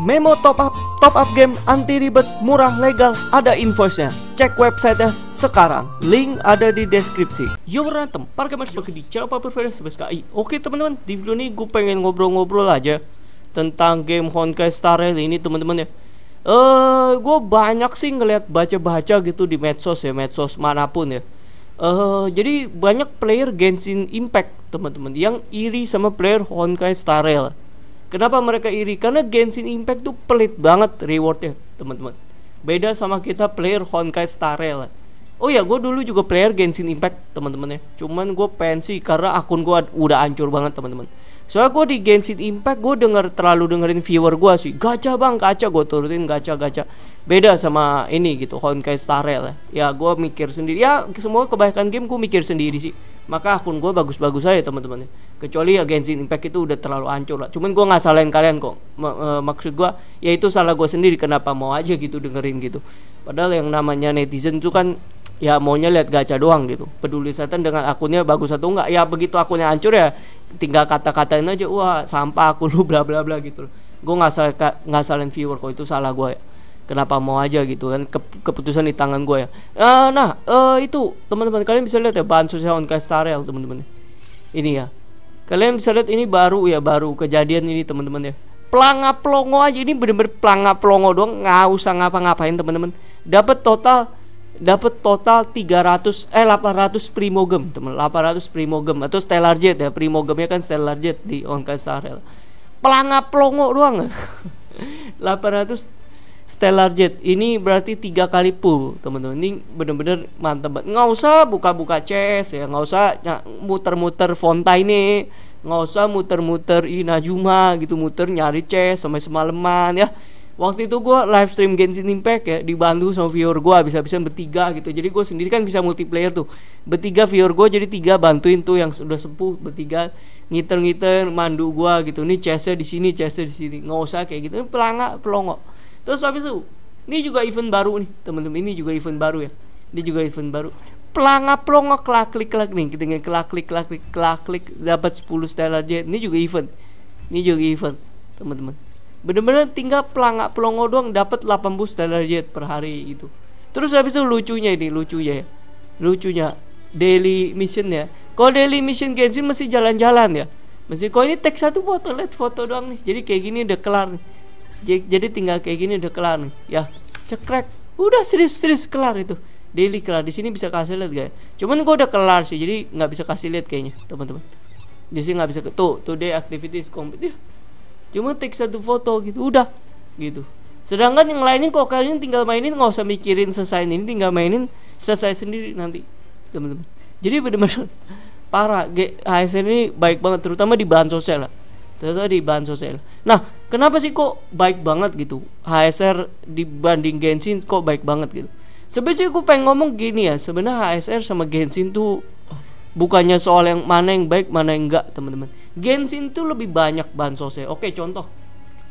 Memo top up, top up game anti ribet, murah, legal, ada invoice-nya. Cek website website-nya sekarang. Link ada di deskripsi. Yo berantem, parkir masuk ke di channel Paper Oke teman-teman, di video ini gue pengen ngobrol-ngobrol aja tentang game Honkai Star Rail ini teman-teman ya. Eh, uh, gue banyak sih ngeliat baca-baca gitu di medsos ya, medsos manapun ya. Uh, jadi banyak player Genshin Impact teman-teman yang iri sama player Honkai Star Rail. Kenapa mereka iri? Karena Genshin Impact tuh pelit banget rewardnya teman-teman. Beda sama kita player Honkai Star Rail. Oh ya, gue dulu juga player Genshin Impact teman-teman ya. Cuman gue pensi karena akun gue udah hancur banget teman-teman. Soalnya gue di Genshin Impact gue denger terlalu dengerin viewer gue sih Gacha bang gacha gue turutin gacha gacha Beda sama ini gitu Honkai Star Rail ya Ya gue mikir sendiri Ya semua kebanyakan game gue mikir sendiri sih Maka akun gue bagus-bagus aja teman-teman Kecuali ya Genshin Impact itu udah terlalu hancur lah Cuman gue gak salahin kalian kok M e, Maksud gue ya itu salah gue sendiri Kenapa mau aja gitu dengerin gitu Padahal yang namanya netizen itu kan ya maunya lihat gacha doang gitu peduli setan dengan akunnya bagus atau enggak ya begitu akunnya hancur ya tinggal kata-katain aja wah sampah aku lu bla bla bla gitu gue nggak salah nggak salin viewer kok itu salah gue ya. kenapa mau aja gitu kan Ke, keputusan di tangan gue ya eh, nah, nah uh, itu teman-teman kalian bisa lihat ya bahan bansosnya on Starel teman-teman ini ya kalian bisa lihat ini baru ya baru kejadian ini teman-teman ya pelanga pelongo aja ini bener-bener pelanga pelongo doang nggak usah ngapa-ngapain teman-teman dapat total dapat total 300 eh 800 primogem teman 800 primogem atau stellar jet ya primogemnya kan stellar jet di Onka Starel pelanga plongo doang 800 stellar jet ini berarti tiga kali pull teman-teman ini bener-bener mantep banget nggak usah buka-buka chest ya nggak usah muter-muter fontaine nggak usah muter-muter inajuma gitu muter nyari chest sampai semalaman ya waktu itu gue live stream Genshin Impact ya dibantu sama viewer gue habis-habisan bertiga gitu jadi gue sendiri kan bisa multiplayer tuh bertiga viewer gue jadi tiga bantuin tuh yang sudah sepuh bertiga ngiter-ngiter mandu gue gitu nih chestnya di sini chestnya di sini nggak usah kayak gitu ini pelanga pelongo terus habis itu ini juga event baru nih temen-temen ini juga event baru ya ini juga event baru pelanga pelongo kelaklik klik kelak nih kita kelak klik kelak klik kelak dapat 10 stellar jet ini juga event ini juga event teman-teman bener-bener tinggal pelangak pelongo doang dapat 80 standar jet per hari itu terus habis itu lucunya ini lucunya ya lucunya daily mission ya kalau daily mission Genshin masih jalan-jalan ya masih kau ini teks satu foto lihat foto doang nih jadi kayak gini udah kelar nih jadi, tinggal kayak gini udah kelar nih ya cekrek udah serius-serius kelar itu daily kelar di sini bisa kasih lihat guys ya? cuman gua udah kelar sih jadi nggak bisa kasih lihat kayaknya teman-teman jadi nggak bisa tuh today activities complete cuma take satu foto gitu udah gitu sedangkan yang lainnya kok kalian tinggal mainin nggak usah mikirin selesai ini tinggal mainin selesai sendiri nanti teman-teman jadi benar-benar parah ASN ini baik banget terutama di bahan sosial lah terutama di bahan sosial nah kenapa sih kok baik banget gitu HSR dibanding Genshin kok baik banget gitu sebenarnya aku pengen ngomong gini ya sebenarnya HSR sama Genshin tuh bukannya soal yang mana yang baik mana yang enggak teman-teman Genshin tuh lebih banyak bansosnya oke contoh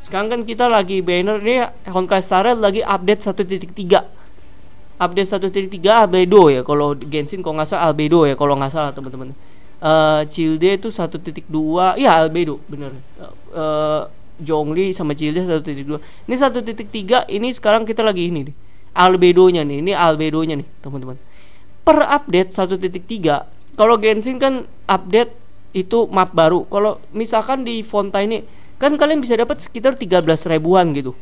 sekarang kan kita lagi banner ini Honkai Star Rail lagi update 1.3 update 1.3 albedo ya kalau Genshin kalau nggak salah albedo ya kalau nggak salah teman-teman uh, Childe itu 1.2 ya albedo bener uh, eh, Jongli sama Childe 1.2 ini 1.3 ini sekarang kita lagi ini nih albedonya nih ini albedonya nih teman-teman per update 1.3 kalau Genshin kan update itu map baru kalau misalkan di Fonta ini kan kalian bisa dapat sekitar 13 ribuan gitu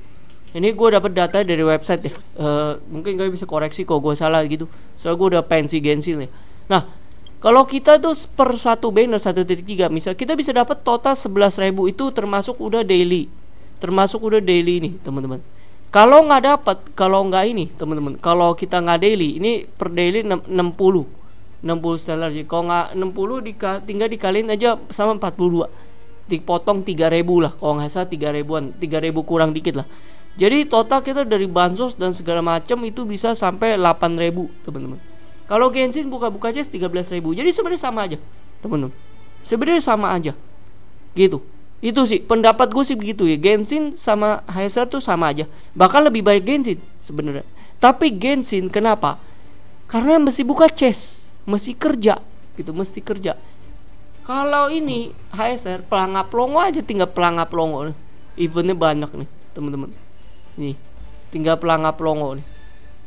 ini gue dapat data dari website ya uh, mungkin kalian bisa koreksi kalau gue salah gitu soalnya gue udah pensi Genshin ya nah kalau kita tuh per satu banner 1.3 misal kita bisa dapat total ribu itu termasuk udah daily. Termasuk udah daily nih, teman-teman. Kalau nggak dapat, kalau nggak ini, teman-teman. Kalau kita nggak daily, ini per daily 60. 60 seller jadi kalau nggak 60 dika, tinggal dikaliin aja sama 42 dipotong 3000 lah kalau nggak salah 3000an 3000 kurang dikit lah jadi total kita dari bansos dan segala macam itu bisa sampai 8000 teman-teman kalau Genshin buka-buka aja 13000 jadi sebenarnya sama aja teman-teman sebenarnya sama aja gitu itu sih pendapat gue sih begitu ya Genshin sama HSR tuh sama aja bahkan lebih baik Genshin sebenarnya tapi Genshin kenapa karena mesti buka chest mesti kerja gitu mesti kerja kalau ini HSR pelangap longo aja tinggal pelangap longo eventnya banyak nih teman-teman nih tinggal pelangap longo nih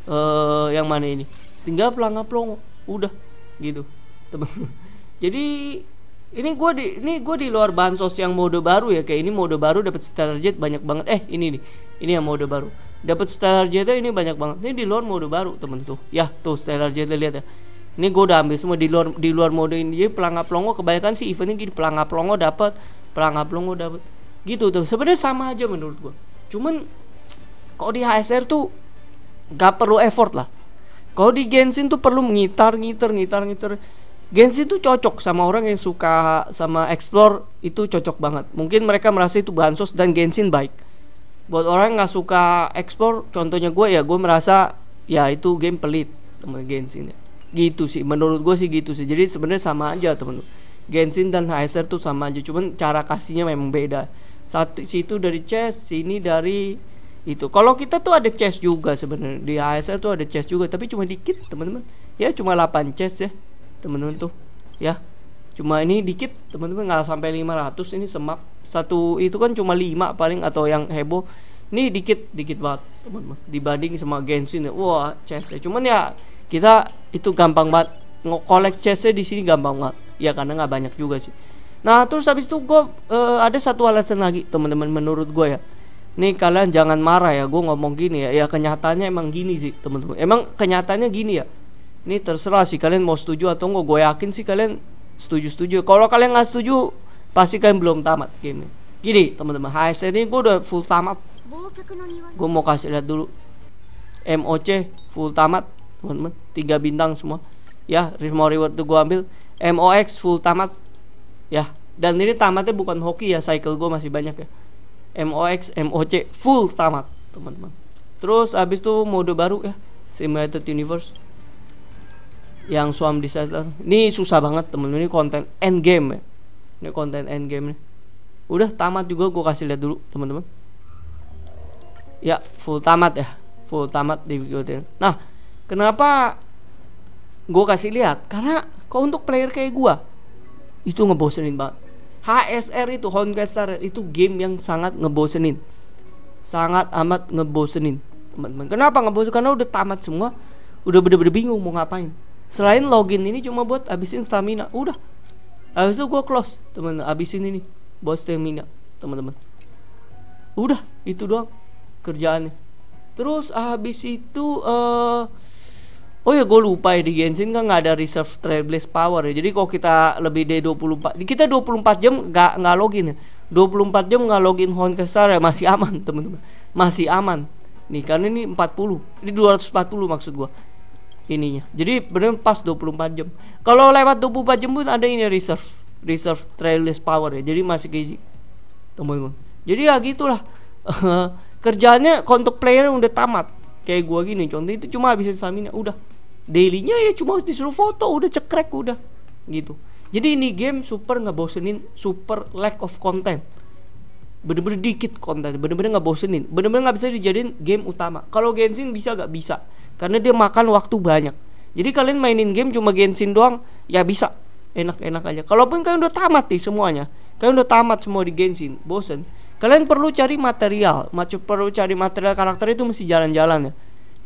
eh yang mana ini tinggal pelangap longo udah gitu teman jadi ini gue di ini gue di luar bansos yang mode baru ya kayak ini mode baru dapat jet banyak banget eh ini nih ini yang mode baru dapat stellar jet ini banyak banget ini di luar mode baru temen tuh ya tuh stellar jet lihat ya ini gue udah ambil semua di luar di luar mode ini jadi pelangap longo kebanyakan sih eventnya gini pelangap longo dapat pelangap longo dapat gitu tuh sebenarnya sama aja menurut gue cuman kok di HSR tuh gak perlu effort lah kalau di Genshin tuh perlu ngitar ngitar ngitar ngitar Genshin tuh cocok sama orang yang suka sama explore itu cocok banget mungkin mereka merasa itu bansos dan Genshin baik buat orang yang nggak suka explore contohnya gue ya gue merasa ya itu game pelit temen Genshin ya gitu sih menurut gue sih gitu sih jadi sebenarnya sama aja temen Genshin dan HSR tuh sama aja cuman cara kasihnya memang beda satu situ dari chess sini dari itu kalau kita tuh ada chest juga sebenarnya di HSR tuh ada chest juga tapi cuma dikit teman-teman ya cuma 8 chest ya temen teman tuh ya cuma ini dikit teman-teman nggak sampai 500 ini semap satu itu kan cuma lima paling atau yang heboh ini dikit dikit banget teman-teman dibanding sama Genshin ya. wah chestnya cuman ya kita itu gampang banget ngekolek chestnya di sini gampang banget ya karena nggak banyak juga sih nah terus habis itu gue uh, ada satu alasan lagi teman-teman menurut gue ya nih kalian jangan marah ya gue ngomong gini ya ya kenyataannya emang gini sih teman-teman emang kenyataannya gini ya ini terserah sih kalian mau setuju atau enggak gue yakin sih kalian setuju setuju kalau kalian nggak setuju pasti kalian belum tamat game gini teman-teman HSN ini gue udah full tamat gue mau kasih lihat dulu MOC full tamat teman-teman tiga bintang semua ya More Reward tuh gue ambil MOX full tamat ya dan ini tamatnya bukan hoki ya cycle gue masih banyak ya MOX MOC full tamat teman-teman terus abis tuh mode baru ya Simulated Universe yang suam disaster ini susah banget teman-teman ini konten end game ya ini konten end game nih udah tamat juga gue kasih lihat dulu teman-teman ya full tamat ya full tamat di video ini. nah Kenapa gue kasih lihat? Karena kalau untuk player kayak gue itu ngebosenin banget. HSR itu Honkai itu game yang sangat ngebosenin. Sangat amat ngebosenin, teman-teman. Kenapa ngebosenin? Karena udah tamat semua, udah bener-bener bingung mau ngapain. Selain login ini cuma buat abisin stamina, udah. Habis itu gue close, teman abisin ini buat stamina, teman-teman. Udah, itu doang kerjaannya. Terus habis itu eh uh, Oh ya gue lupa ya di Genshin kan nggak ada reserve Trailblaze power ya. Jadi kalau kita lebih dari 24 kita 24 jam nggak nggak login ya. 24 jam nggak login kesar ya masih aman teman-teman. Masih aman. Nih karena ini 40. Ini 240 maksud gua. Ininya. Jadi benar pas 24 jam. Kalau lewat 24 jam pun ada ini reserve reserve Trailblaze power ya. Jadi masih gizi, Teman-teman. Jadi ya gitulah. Kerjanya kontak player udah tamat kayak gua gini contoh itu cuma habisin stamina udah dailynya ya cuma disuruh foto udah cekrek udah gitu jadi ini game super ngebosenin super lack of content bener-bener dikit konten bener-bener ngebosenin bener-bener nggak bisa dijadiin game utama kalau Genshin bisa gak bisa karena dia makan waktu banyak jadi kalian mainin game cuma Genshin doang ya bisa enak-enak aja kalaupun kalian udah tamat nih semuanya kalian udah tamat semua di Genshin bosen kalian perlu cari material macam perlu cari material karakter itu mesti jalan-jalan ya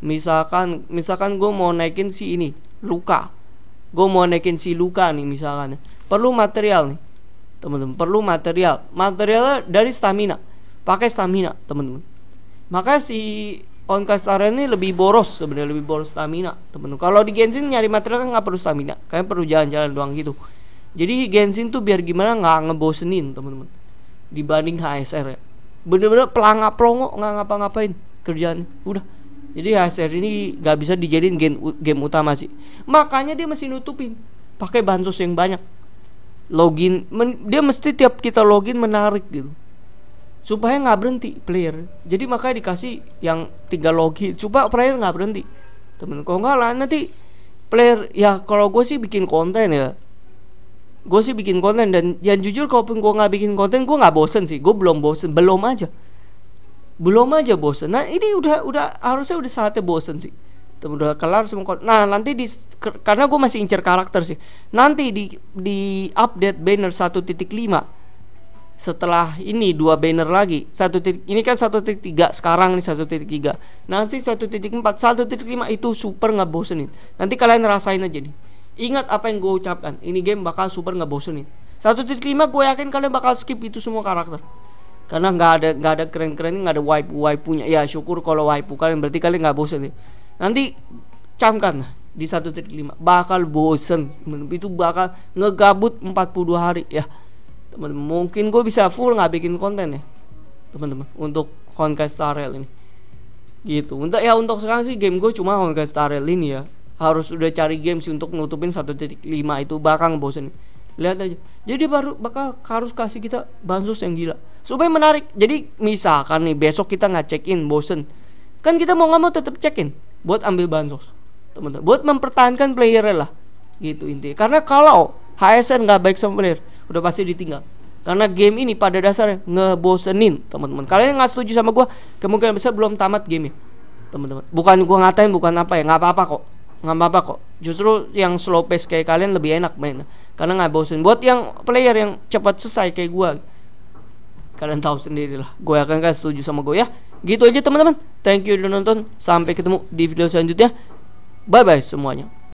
misalkan misalkan gue mau naikin si ini luka gue mau naikin si luka nih misalkan ya. perlu material nih teman-teman perlu material materialnya dari stamina pakai stamina teman-teman maka si Onkas Arena ini lebih boros sebenarnya lebih boros stamina teman-teman kalau di Genshin nyari material kan nggak perlu stamina kalian perlu jalan-jalan doang gitu jadi Genshin tuh biar gimana nggak ngebosenin teman-teman dibanding HSR ya bener-bener pelangap pelongo nggak ngapa-ngapain kerjaan udah jadi HCR ini gak bisa dijadiin game, game utama sih. Makanya dia mesti nutupin pakai bansos yang banyak. Login, men, dia mesti tiap kita login menarik gitu. Supaya nggak berhenti player. Jadi makanya dikasih yang tinggal login supaya player nggak berhenti. Temen kok nggak lah nanti player ya kalau gue sih bikin konten ya gue sih bikin konten dan yang jujur kalaupun gue nggak bikin konten gue nggak bosen sih gue belum bosen belum aja belum aja bosen nah ini udah udah harusnya udah saatnya bosen sih Temu udah kelar semua nah nanti di karena gue masih incer karakter sih nanti di di update banner 1.5 setelah ini dua banner lagi satu titik ini kan satu titik tiga sekarang nih satu titik tiga nanti satu titik empat satu titik lima itu super nggak bosenin nanti kalian rasain aja nih ingat apa yang gue ucapkan ini game bakal super nggak bosenin satu titik lima gue yakin kalian bakal skip itu semua karakter karena nggak ada nggak ada keren-keren nggak ada waipu punya ya syukur kalau waipu kalian berarti kalian nggak bosen nih ya? nanti camkan di satu titik lima bakal bosen itu bakal ngegabut 42 hari ya teman mungkin gue bisa full nggak bikin konten ya teman-teman untuk Honkai Star Rail ini gitu untuk ya untuk sekarang sih game gue cuma Honkai Star Rail ini ya harus udah cari game sih untuk nutupin satu titik lima itu bakal ngebosen lihat aja jadi baru bakal harus kasih kita bansos yang gila supaya menarik jadi misalkan nih besok kita nggak check in bosen kan kita mau nggak mau tetap check in buat ambil bansos teman-teman buat mempertahankan player lah gitu intinya karena kalau HSN nggak baik sama player udah pasti ditinggal karena game ini pada dasarnya ngebosenin teman-teman kalian nggak setuju sama gue kemungkinan besar belum tamat game ya teman-teman bukan gue ngatain bukan apa ya nggak apa-apa kok nggak apa-apa kok justru yang slow pace kayak kalian lebih enak main karena nggak bosen buat yang player yang cepat selesai kayak gue kalian tahu sendirilah gue akan kalian setuju sama gue ya gitu aja teman-teman thank you udah nonton sampai ketemu di video selanjutnya bye bye semuanya